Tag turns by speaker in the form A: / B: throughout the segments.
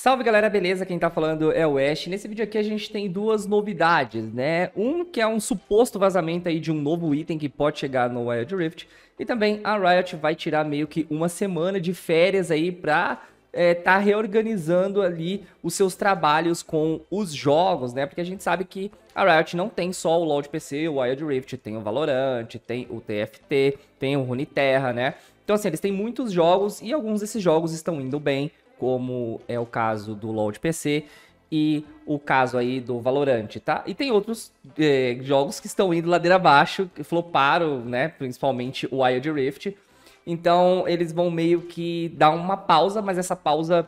A: Salve galera, beleza? Quem tá falando é o Ash. Nesse vídeo aqui a gente tem duas novidades, né? Um que é um suposto vazamento aí de um novo item que pode chegar no Wild Rift. E também a Riot vai tirar meio que uma semana de férias aí pra é, tá reorganizando ali os seus trabalhos com os jogos, né? Porque a gente sabe que a Riot não tem só o LoL de PC, o Wild Rift, tem o Valorant, tem o TFT, tem o Runeterra, né? Então assim, eles têm muitos jogos e alguns desses jogos estão indo bem, como é o caso do LoL de PC e o caso aí do Valorant, tá? E tem outros é, jogos que estão indo ladeira abaixo, que floparam, né? Principalmente o Wild Rift. Então eles vão meio que dar uma pausa, mas essa pausa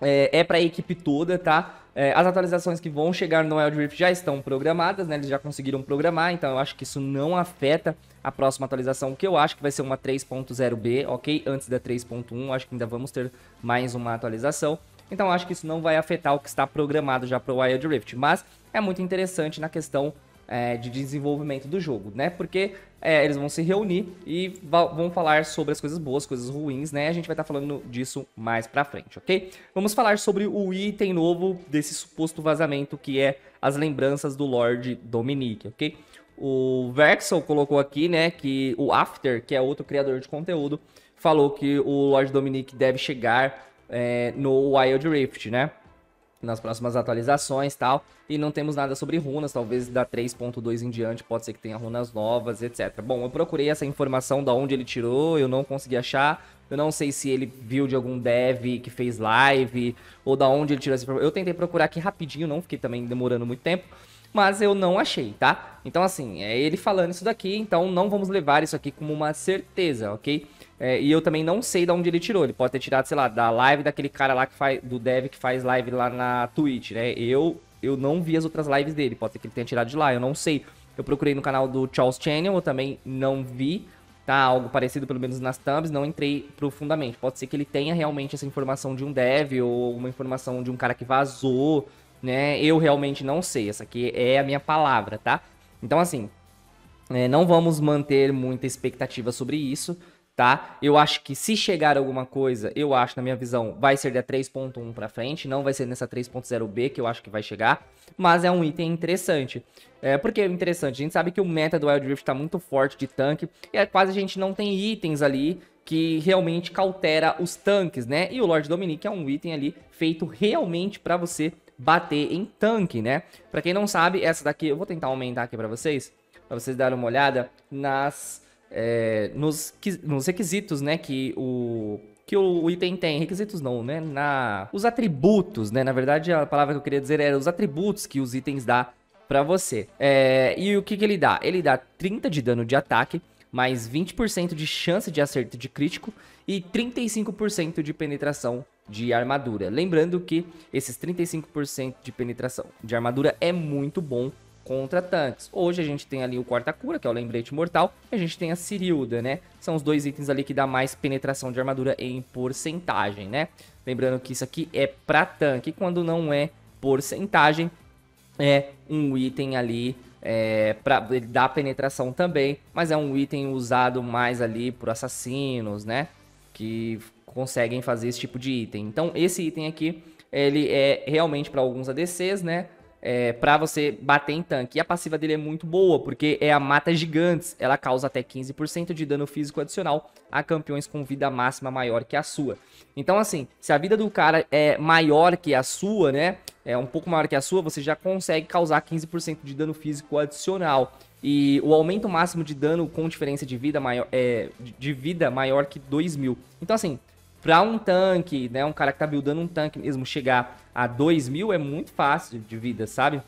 A: é, é para a equipe toda, tá? É, as atualizações que vão chegar no Wild Rift já estão programadas, né? Eles já conseguiram programar, então eu acho que isso não afeta a próxima atualização, que eu acho que vai ser uma 3.0b, ok? Antes da 3.1, acho que ainda vamos ter mais uma atualização. Então acho que isso não vai afetar o que está programado já para o Wild Rift, mas é muito interessante na questão é, de desenvolvimento do jogo, né? Porque é, eles vão se reunir e vão falar sobre as coisas boas, coisas ruins, né? A gente vai estar tá falando disso mais pra frente, ok? Vamos falar sobre o item novo desse suposto vazamento que é as lembranças do Lord Dominique, ok? O Vexel colocou aqui, né, que o After, que é outro criador de conteúdo, falou que o Lord Dominic deve chegar é, no Wild Rift, né? Nas próximas atualizações tal. E não temos nada sobre runas, talvez da 3.2 em diante, pode ser que tenha runas novas, etc. Bom, eu procurei essa informação da onde ele tirou, eu não consegui achar. Eu não sei se ele viu de algum dev que fez live, ou da onde ele tirou essa informação. Eu tentei procurar aqui rapidinho, não fiquei também demorando muito tempo mas eu não achei, tá? Então, assim, é ele falando isso daqui, então não vamos levar isso aqui como uma certeza, ok? É, e eu também não sei de onde ele tirou. Ele pode ter tirado, sei lá, da live daquele cara lá que faz. Do dev que faz live lá na Twitch, né? Eu, eu não vi as outras lives dele. Pode ser que ele tenha tirado de lá, eu não sei. Eu procurei no canal do Charles Channel, eu também não vi, tá? Algo parecido, pelo menos nas thumbs, não entrei profundamente. Pode ser que ele tenha realmente essa informação de um dev ou uma informação de um cara que vazou né? Eu realmente não sei. Essa aqui é a minha palavra, tá? Então, assim, é, não vamos manter muita expectativa sobre isso, tá? Eu acho que se chegar alguma coisa, eu acho, na minha visão, vai ser da 3.1 para frente, não vai ser nessa 3.0b que eu acho que vai chegar, mas é um item interessante. É, porque é interessante, a gente sabe que o meta do Wild Rift tá muito forte de tanque, e é quase a gente não tem itens ali que realmente cautera os tanques, né? E o Lord Dominic é um item ali feito realmente para você bater em tanque, né? Pra quem não sabe, essa daqui, eu vou tentar aumentar aqui pra vocês, pra vocês darem uma olhada nas, é, nos, nos requisitos, né, que o que o item tem, requisitos não, né? Na, os atributos, né? Na verdade, a palavra que eu queria dizer era os atributos que os itens dá para você. É, e o que, que ele dá? Ele dá 30 de dano de ataque, mais 20% de chance de acerto de crítico e 35% de penetração de armadura. Lembrando que esses 35% de penetração de armadura é muito bom contra tanques. Hoje a gente tem ali o Quarta Cura, que é o Lembrete Mortal, e a gente tem a Cirilda, né? São os dois itens ali que dá mais penetração de armadura em porcentagem, né? Lembrando que isso aqui é para tanque, quando não é porcentagem, é um item ali é, pra, dá penetração também, mas é um item usado mais ali por assassinos, né? Que conseguem fazer esse tipo de item. Então esse item aqui, ele é realmente para alguns ADCs, né? É, para você bater em tanque. E a passiva dele é muito boa, porque é a mata gigantes. Ela causa até 15% de dano físico adicional a campeões com vida máxima maior que a sua. Então, assim, se a vida do cara é maior que a sua, né? É um pouco maior que a sua, você já consegue causar 15% de dano físico adicional. E o aumento máximo de dano com diferença de vida maior, é, de vida maior que 2 mil. Então, assim, para um tanque, né, um cara que tá buildando um tanque mesmo, chegar a 2 mil é muito fácil de vida, sabe?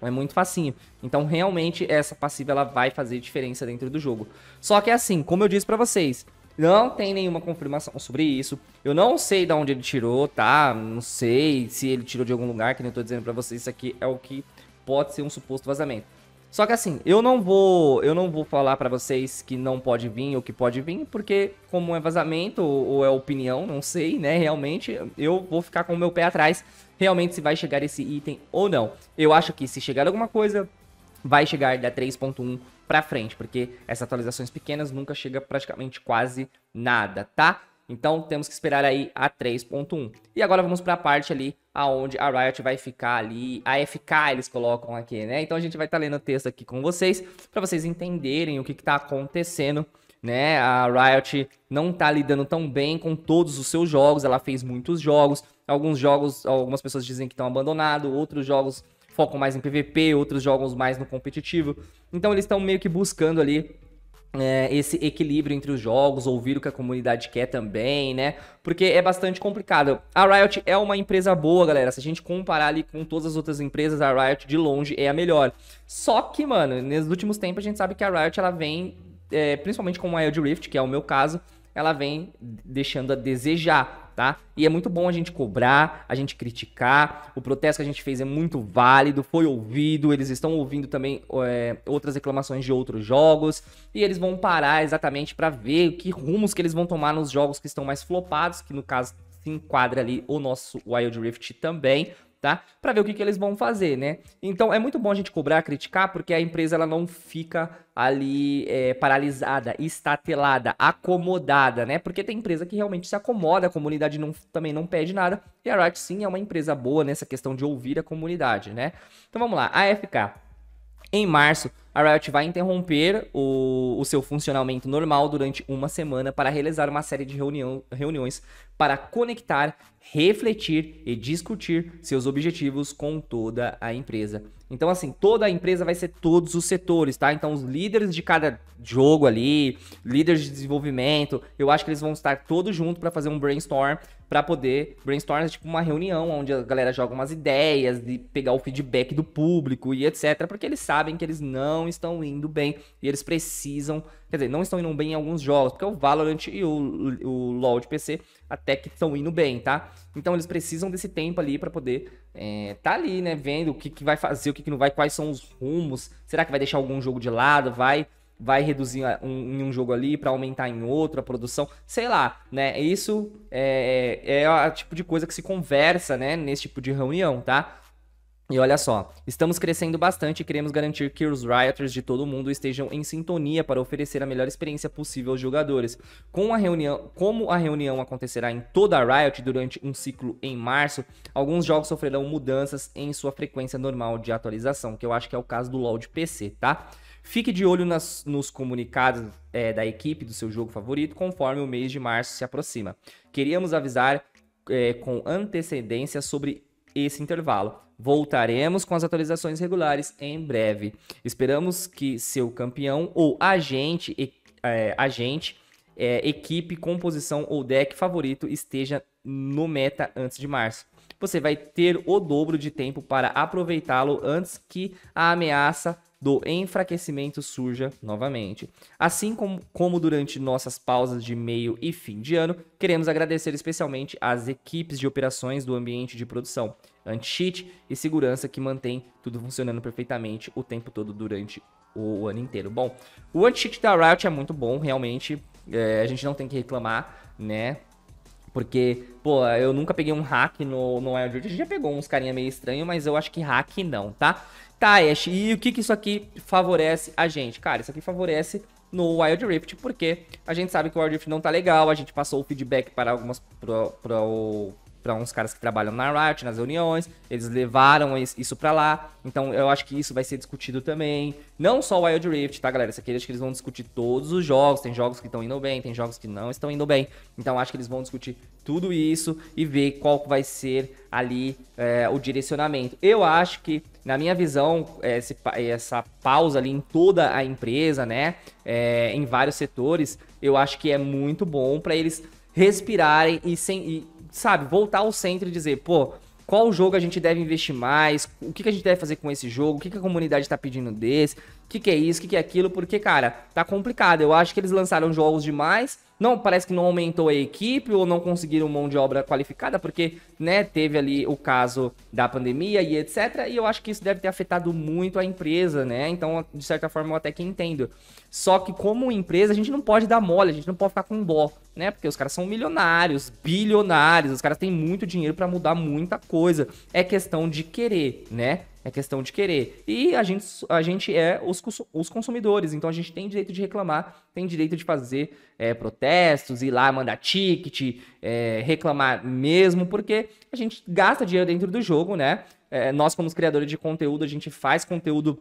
A: É muito facinho. Então, realmente, essa passiva ela vai fazer diferença dentro do jogo. Só que é assim, como eu disse para vocês, não tem nenhuma confirmação sobre isso. Eu não sei de onde ele tirou, tá? Não sei se ele tirou de algum lugar, que nem eu tô dizendo pra vocês. Isso aqui é o que pode ser um suposto vazamento. Só que assim, eu não vou, eu não vou falar para vocês que não pode vir ou que pode vir, porque como é vazamento ou é opinião, não sei, né? Realmente, eu vou ficar com o meu pé atrás, realmente se vai chegar esse item ou não. Eu acho que se chegar alguma coisa, vai chegar da 3.1 para frente, porque essas atualizações pequenas nunca chega praticamente quase nada, tá? Então temos que esperar aí a 3.1. E agora vamos para a parte ali aonde a Riot vai ficar ali, a FK eles colocam aqui, né? Então a gente vai estar tá lendo o texto aqui com vocês, para vocês entenderem o que está acontecendo, né? A Riot não está lidando tão bem com todos os seus jogos, ela fez muitos jogos, alguns jogos, algumas pessoas dizem que estão abandonados, outros jogos focam mais em PVP, outros jogos mais no competitivo. Então eles estão meio que buscando ali é, esse equilíbrio entre os jogos, ouvir o que a comunidade quer também, né? Porque é bastante complicado. A Riot é uma empresa boa, galera. Se a gente comparar ali com todas as outras empresas, a Riot de longe é a melhor. Só que, mano, nos últimos tempos a gente sabe que a Riot ela vem, é, principalmente com o Wild Rift, que é o meu caso, ela vem deixando a desejar tá? E é muito bom a gente cobrar, a gente criticar. O protesto que a gente fez é muito válido, foi ouvido. Eles estão ouvindo também é, outras reclamações de outros jogos. E eles vão parar exatamente para ver que rumos que eles vão tomar nos jogos que estão mais flopados, que no caso se enquadra ali o nosso Wild Rift também tá? Para ver o que, que eles vão fazer, né? Então é muito bom a gente cobrar, criticar, porque a empresa ela não fica ali é, paralisada, estatelada, acomodada, né? Porque tem empresa que realmente se acomoda, a comunidade não, também não pede nada. E a Riot sim é uma empresa boa nessa questão de ouvir a comunidade, né? Então vamos lá, a FK. Em março, a Riot vai interromper o, o seu funcionamento normal durante uma semana para realizar uma série de reunião, reuniões para conectar, refletir e discutir seus objetivos com toda a empresa. Então, assim, toda a empresa vai ser todos os setores, tá? Então, os líderes de cada jogo ali, líderes de desenvolvimento, eu acho que eles vão estar todos juntos para fazer um brainstorm, para poder brainstorm é tipo uma reunião onde a galera joga umas ideias, de pegar o feedback do público e etc, porque eles sabem que eles não não estão indo bem e eles precisam, quer dizer, não estão indo bem em alguns jogos, porque é o Valorant e o, o LoL de PC até que estão indo bem, tá? Então eles precisam desse tempo ali para poder é, tá ali, né, vendo o que, que vai fazer, o que, que não vai, quais são os rumos, será que vai deixar algum jogo de lado, vai vai reduzir um, em um jogo ali para aumentar em outro a produção, sei lá, né? Isso é, é, é o tipo de coisa que se conversa, né, nesse tipo de reunião, tá? E olha só, estamos crescendo bastante e queremos garantir que os Rioters de todo mundo estejam em sintonia para oferecer a melhor experiência possível aos jogadores. Com a reunião, como a reunião acontecerá em toda a Riot durante um ciclo em março, alguns jogos sofrerão mudanças em sua frequência normal de atualização, que eu acho que é o caso do LoL de PC, tá? Fique de olho nas, nos comunicados é, da equipe do seu jogo favorito conforme o mês de março se aproxima. Queríamos avisar é, com antecedência sobre esse intervalo Voltaremos com as atualizações regulares em breve. Esperamos que seu campeão ou agente, é, agente é, equipe, composição ou deck favorito esteja no meta antes de março. Você vai ter o dobro de tempo para aproveitá-lo antes que a ameaça do enfraquecimento surja novamente. Assim como, como, durante nossas pausas de meio e fim de ano, queremos agradecer especialmente às equipes de operações do ambiente de produção, anti-cheat e segurança que mantém tudo funcionando perfeitamente o tempo todo durante o ano inteiro. Bom, o anti-cheat da Riot é muito bom, realmente. É, a gente não tem que reclamar, né? Porque, pô, eu nunca peguei um hack no, no Wild Rift. A gente já pegou uns carinha meio estranho, mas eu acho que hack não, tá? Tá, Ash, e o que, que isso aqui favorece a gente? Cara, isso aqui favorece no Wild Rift, porque a gente sabe que o Wild Rift não tá legal, a gente passou o feedback para algumas para o para uns caras que trabalham na Riot, nas reuniões, eles levaram isso para lá. Então eu acho que isso vai ser discutido também. Não só o Wild Rift, tá, galera? Isso aqui acho que eles vão discutir todos os jogos. Tem jogos que estão indo bem, tem jogos que não estão indo bem. Então acho que eles vão discutir tudo isso e ver qual vai ser ali é, o direcionamento. Eu acho que, na minha visão, eh, esse, essa pausa ali em toda a empresa, né? É, em vários setores, eu acho que é muito bom para eles respirarem e, sem, e sabe, voltar ao centro e dizer, pô, qual jogo a gente deve investir mais, o que, que a gente deve fazer com esse jogo, o que, que a comunidade tá pedindo desse, o que, que é isso, o que, que é aquilo, porque, cara, tá complicado. Eu acho que eles lançaram jogos demais não, parece que não aumentou a equipe ou não conseguiram mão de obra qualificada, porque, né, teve ali o caso da pandemia e etc. E eu acho que isso deve ter afetado muito a empresa, né? Então, de certa forma, eu até que entendo. Só que, como empresa, a gente não pode dar mole, a gente não pode ficar com dó, né? Porque os caras são milionários, bilionários, os caras têm muito dinheiro para mudar muita coisa. É questão de querer, né? É questão de querer. E a gente, a gente é os, os consumidores, então a gente tem direito de reclamar, tem direito de fazer é, protestos, ir lá mandar ticket, é, reclamar mesmo, porque a gente gasta dinheiro dentro do jogo, né? É, nós, como criadores de conteúdo, a gente faz conteúdo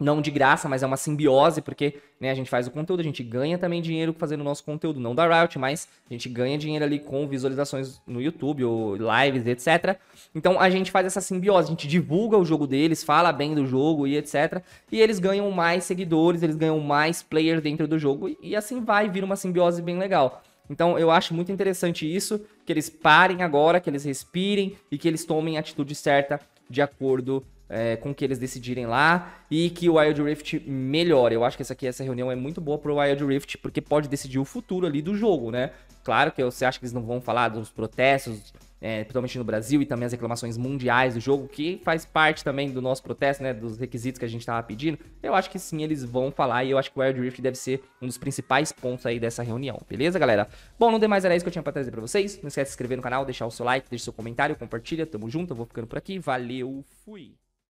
A: não de graça, mas é uma simbiose, porque né, a gente faz o conteúdo, a gente ganha também dinheiro fazendo o nosso conteúdo, não da Riot, mas a gente ganha dinheiro ali com visualizações no YouTube, ou lives, etc. Então a gente faz essa simbiose, a gente divulga o jogo deles, fala bem do jogo e etc. E eles ganham mais seguidores, eles ganham mais players dentro do jogo, e assim vai vir uma simbiose bem legal. Então eu acho muito interessante isso, que eles parem agora, que eles respirem e que eles tomem a atitude certa de acordo com é, com o que eles decidirem lá e que o Wild Rift melhore. Eu acho que essa aqui, essa reunião é muito boa pro Wild Rift, porque pode decidir o futuro ali do jogo, né? Claro que você acha que eles não vão falar dos protestos, é, principalmente no Brasil, e também as reclamações mundiais do jogo, que faz parte também do nosso protesto, né? Dos requisitos que a gente estava pedindo. Eu acho que sim, eles vão falar, e eu acho que o Wild Rift deve ser um dos principais pontos aí dessa reunião, beleza, galera? Bom, não demais era isso que eu tinha pra trazer pra vocês. Não esquece de se inscrever no canal, deixar o seu like, deixar o seu comentário, compartilha, tamo junto, eu vou ficando por aqui. Valeu, fui!